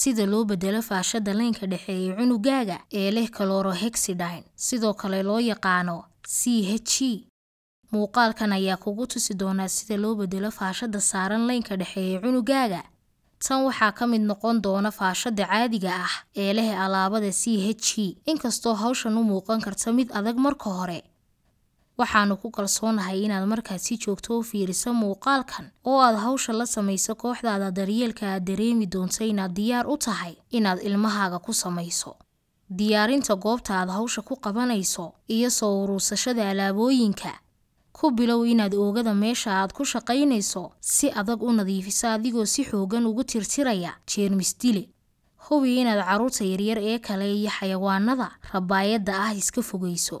sida loo bedelo faashada leynka dhexe ee cunugaaga ee leh chlorohexidine sidoo kale loo yaqaano c h e muuqaalkan ayaa kugu tusi doonaa sida loo bedelo faashada saaran leynka dhexe ee cunugaaga tan waxaa ka mid noqon doona faashada caadiga ah ee leh alaabada c h e inkastoo hawshan u muuqan karta mid adag marka hore waxaanu ku kalsoonahay inaad markaad si joogto u fiiriso muuqaalkan oo aad hawsha la samayso kooxdaada daryeelka aad dareemi doonto inaad diyaar u tahay inaad ilmahaaga ku samayso diyaarinta goobta aad hawsha ku qabanayso iyo soo uruursashada alaabooyinka ku bilow inaad oogada meesha aad ku shaqaynayso si adag u nadiifiso adigoo si xoogan ugu tirtiraya jeermis dile hubi inaad carruurta yaryar ee kale iyo xayawaanada rabaayadda ah iska fogayso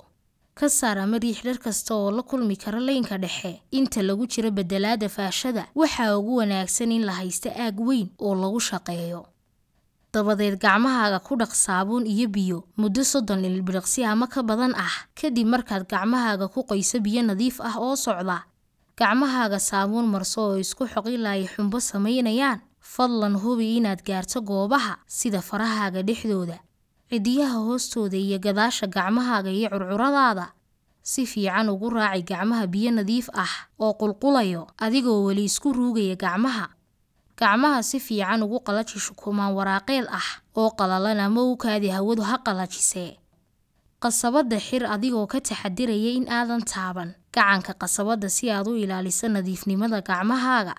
ka saar ama riix dhar kasta oo la kulmi kara laynka dhexe inta lagu jiro bedelaada faashada waxaa ugu wanaagsan in la haysta aag weyn oo lagu shaqeeyo dabadeed gacmahaaga ku dhaq saabuun iyo biyo muddo soddon ilbiriqsi ama ka badan ah kadib markaad gacmahaaga ku qoyso biyo nadiif ah oo socda gacmahaaga saabuun marso oo isku xoq ilaa ay xumbo samaynayaan fadlan hubi inaad gaarto goobaha sida farahaaga dhexdooda ciddiyaha hoostooda iyo gadaasha gacmahaaga iyo curcuradaada si fiican ugu raaci gacmaha biyo nadiif ah oo qulqulayo adigoo weli isku ruugaya gacmaha gacmaha si fiican ugu qalaji shukumaan waraaqeel ah oo qalalan ama u kaadi hawadu ha qalajisee qasabadda xir adigoo ka taxadiraya in aadan taaban gacanka qasabadda si aad u ilaaliso nadiifnimada gacmahaaga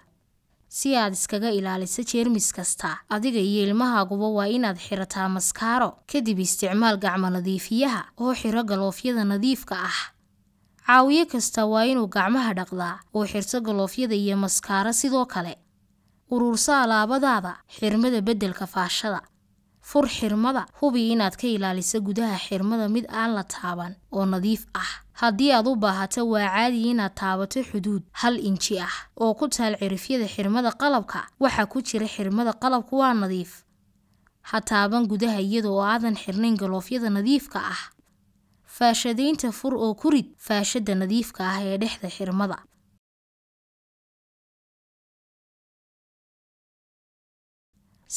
si aad iskaga ilaaliso jeermis kasta adiga iyo ilmahaaguba waa inaad xirataa maskaaro kadib isticmaal gacmo nadiifiyaha oo xiro galoofyada nadiifka ah caawiye kasta waa inuu gacmaha dhaqdaa oo xirto galoofyada iyo maskaaro sidoo kale uruurso alaabadaada xirmada beddelka faashada fur xirmada hubi inaad ka ilaaliso gudaha xirmada mid aan la taaban oo nadiif ah haddii aad u baahato waa caadi inaad taabato xuduud hal inji ah oo ku taal cirifyada xirmada qalabka waxaa ku jira xirmada qalabku waa nadiif ha taaban gudaha iyadaoo aadan xirnayn galoofyada nadiifka ah faashadaynta fur oo ku rid faashada nadiifka ah ee dhexda xirmada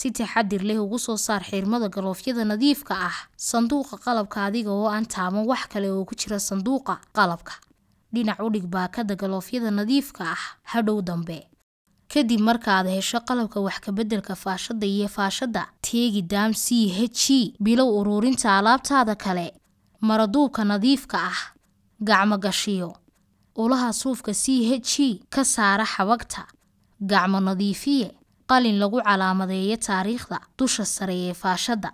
si taxadir leh ugu soo saar xirmada galoofyada nadiifka ah sanduuqa qalabka adiga oo aan taaman wax kale oo ku jira sanduuqa qalabka dhinac u dhig baakada galoofyada nadiifka ah hadhow dambe kadib markaad hesho qalabka wax kabeddelka faashadda iyo faashadda teegi daam c h g e, bilow uruurinta alaabtaada kale maraduubka nadiifka ah gacmo gashiyo ulaha suufka c h g e ka saara xabagta gacmo nadiifiye qalin lagu calaamadeeyo taariikhda dusha sare ee faashadda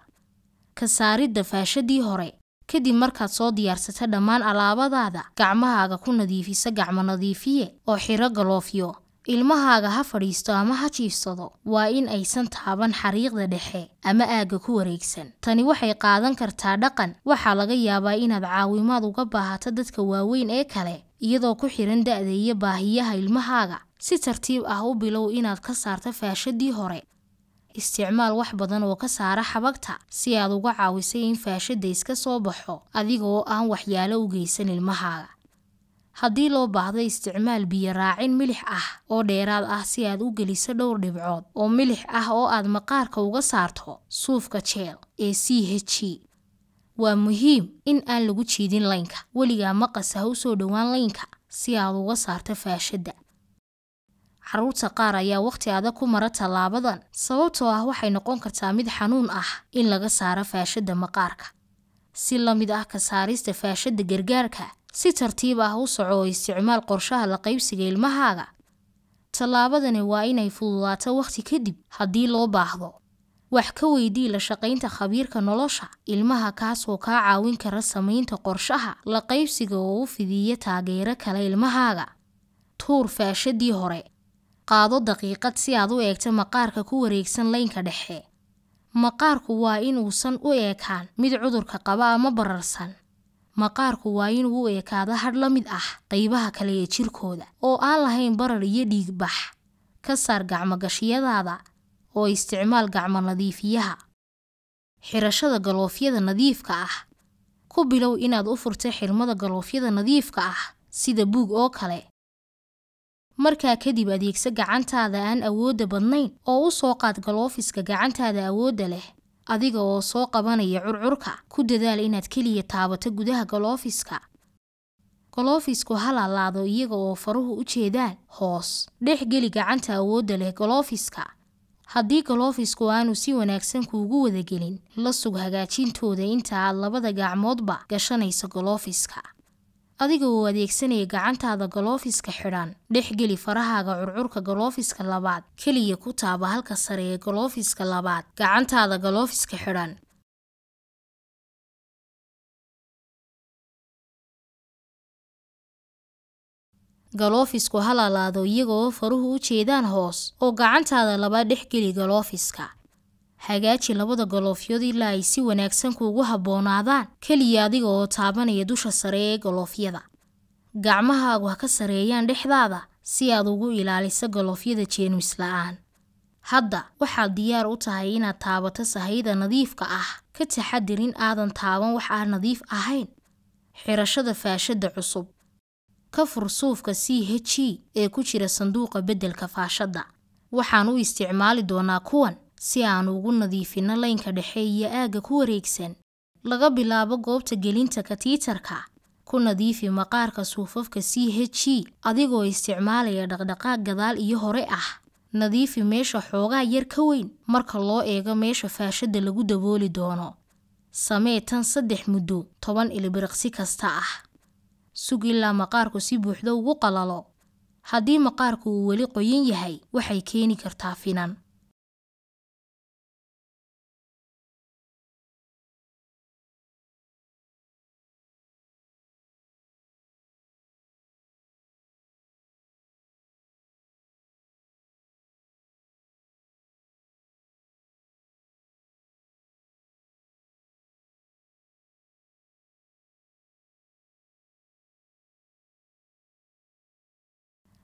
ka saaridda faashadii hore kadib markaad soo diyaarsata dhammaan alaabadaada gacmahaaga ku nadiifiso gacmo nadiifiye oo xiro galoofyo ilmahaaga ha fadhiisto ama ha jiifsado waa in aysan taaban xariiqda dhexe ama aagga ku wareegsan tani waxay qaadan kartaa dhaqan waxaa laga yaabaa inaad caawimaad uga baahato dadka waaweyn ee kale iyadoo ku xiran da-da iyo baahiyaha ilmahaaga si tartiib ah u bilow inaad ka saarto faashaddii hore isticmaal wax badan oo ka saara xabagta si aad uga caawisay in faashadda iska soo baxo adiga oo aan waxyaalo u geysan ilmahaaga haddii loo baahdo isticmaal biyo raacin milix ah oo dheeraad ah si aad u geliso dhowr dhibcood oo milix ah oo aad maqaarka uga saarto suufka jeel ee c h g e waa muhiim in aan lagu jiidin laynka weligaa maqasa ha usoo dhowaan laynka si aad uga saarto faashadda caruurta qaar ayaa wakhti adag ku mara tallaabadan sababtoo ah waxay noqon kartaa mid xanuun ah in laga saaro faashadda maqaarka si la mid ah ka saarista faashadda gargaarka si tartiib ah u soco oo isticmaal qorshaha la qaybsiga ilmahaaga tallaabadani waa inay fududaato wakhti kadib haddii loo baahdo wax ka weydii la shaqaynta khabiirka nolosha ilmaha kaasoo kaa caawin kara samaynta qorshaha la qaybsiga oo u fidiya taageero kale ilmahaaga tuur faashaddii hore qaado daqiiqad si aad u eegto maqaarka ku wareegsan laynka dhexe maqaarku waa inuusan u eekaan mid cudurka qaba ama bararsan maqaarku waa inuu u ekaado hadh la mid ah qaybaha kale ee jirkooda oo aan lahayn barar iyo dhiigbax ka saar gacmogashiyadaada oo isticmaal gacmo nadiifiyaha xirashada galoofyada nadiifka ah ku bilow inaad u furtay xirmada galoofyada nadiifka ah sida buug oo kale markaa kadib adeegso gacantaada aan awoodda badnayn oo u soo qaad galoofiska gacantaada awoodda leh adiga oo soo qabanaya curcurka ku dadaal inaad keliya taabato gudaha galoofiska galoofisku halaalaado iyaga oo faruhu u jeedaan hoos dhex geli gacanta awoodda leh galoofiska haddii galofisku aanu si wanaagsan kuugu wada gelin la sug hagaajintooda inta aad labada gacmoodba gashanaysa galoofiska adiga oo adeegsanaya gacantaada galofiska xidhan dhex geli farahaaga curcurka galoofiska labaad keliya ku taaba halka sare ee galoofiska labaad gacantaada galoofiska xidhan galoofisku halalaado iyagoo faruhu u jeedaan hoos oo gacantaada laba dhex geli galoofiska hagaaji labada galoofyood ilaa ay si wanaagsan kuugu habboonaadaan keliya adiga oo taabanaya dusha sare ee galoofyada gacmahaagu ha ka sareeyaan dhexdaada si aad ugu ilaaliso galoofyada jeenwis la-aan hadda waxaad diyaar u tahay inaad taabato sahayda nadiifka ah ka taxadir in aadan taaban wax aan nadiif ahayn xirashada faashadda cusub ka fur suufka c h e ee ku jira sanduuqa beddelka faashadda waxaan u isticmaali doonaa kuwan si aan ugu nadiifino laynka dhexe iyo aagga ku wareegsan laga bilaabo goobta gelinta katiitarka ku nadiifi maqaarka suufafka c h e adigoo isticmaalaya dhaqdhaqaaq gadaal iyo hore ah nadiifi meesha xoogaa yar ka weyn marka loo eego meesha faashadda lagu dabooli doono samee tan saddex muddo toban ilbiriqsi kasta ah sug ilaa maqaarku si buuxda ugu qalalo haddii maqaarku uu weli qoyan yahay waxay keeni kartaa finan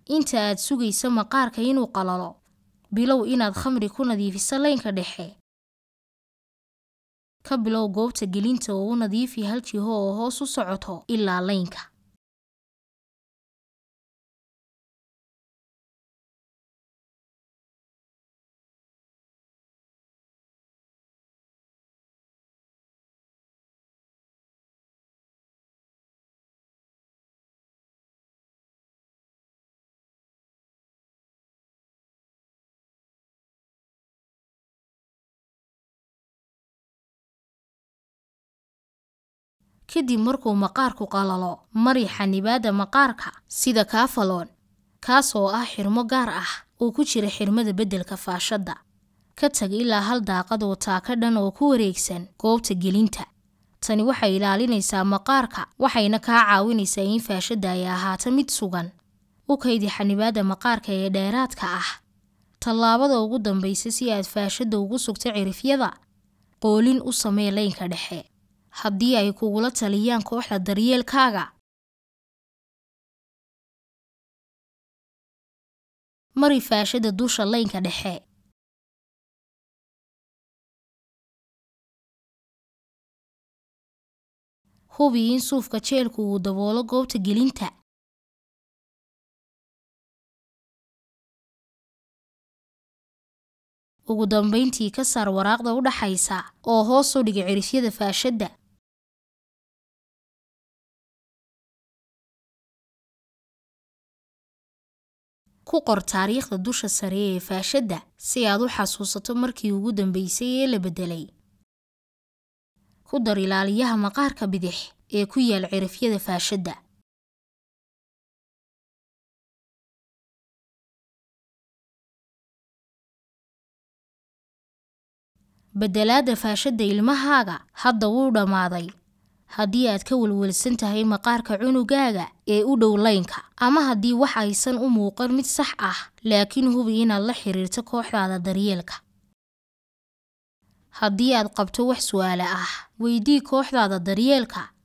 inta aad sugayso maqaarka inuu qalalo bilow inaad khamri ku nadiifiso leynka dhexe ka bilow goobta gelinta oo u nadiifi hal jiho oo hoos u socoto ilaa leynka kadib markuu maqaarku qalalo mari xanibaadda maqaarka sida kaafaloon kaas oo ah xirmo gaar ah oo ku jira xirmada beddelka faashadda ka tag ilaa hal daaqad oo taaka dhan oo ku wareegsan goobta gelinta tani waxay ilaalinaysaa maqaarka waxayna kaa caawinaysaa in faashadda ay ahaato mid sugan u kaydi xanibaadda maqaarka ee dheeraadka ah tallaabada ugu dambaysa si aad faashadda ugu sugto cirifyada qoolin u samee laynka dhexe haddii ay kugula taliyaan kooxda daryeelkaaga mari faashada duusha laynka dhexe hubi in suufka jeelku uu daboolo goobta gelinta ugu dambayntii ka saar waraaqda u dhaxaysa oo hoos u dhig cirifyada faashadda ku qor taariikhda dusha sare ee faashadda si aad u xasuusato markii ugu dambeysay ee la beddelay ku dar ilaaliyaha maqaarka bidix ee ku yaal cirifyada faashadda beddelaadda faashadda ilmahaaga hadda wuu dhammaaday haddii aad ka welwelsan tahay maqaarka cunugaaga ee u dhow laynka ama haddii wax aysan u muuqan mid sax ah laakiin hubi inaad la xiriirto kooxdaada daryeelka haddii aad qabto wax su-aale ah weydii kooxdaada daryeelka